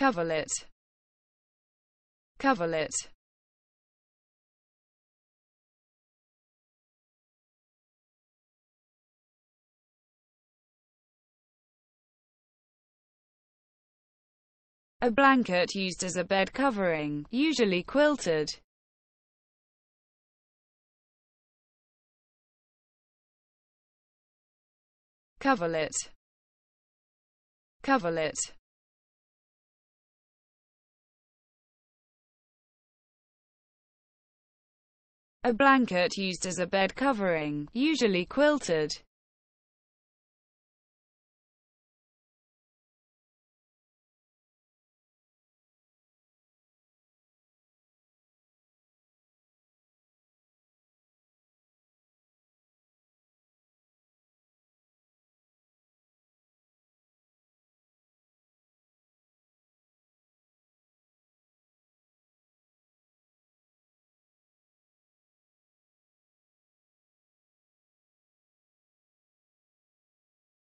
coverlet coverlet A blanket used as a bed covering, usually quilted. Coverlet coverlet A blanket used as a bed covering, usually quilted.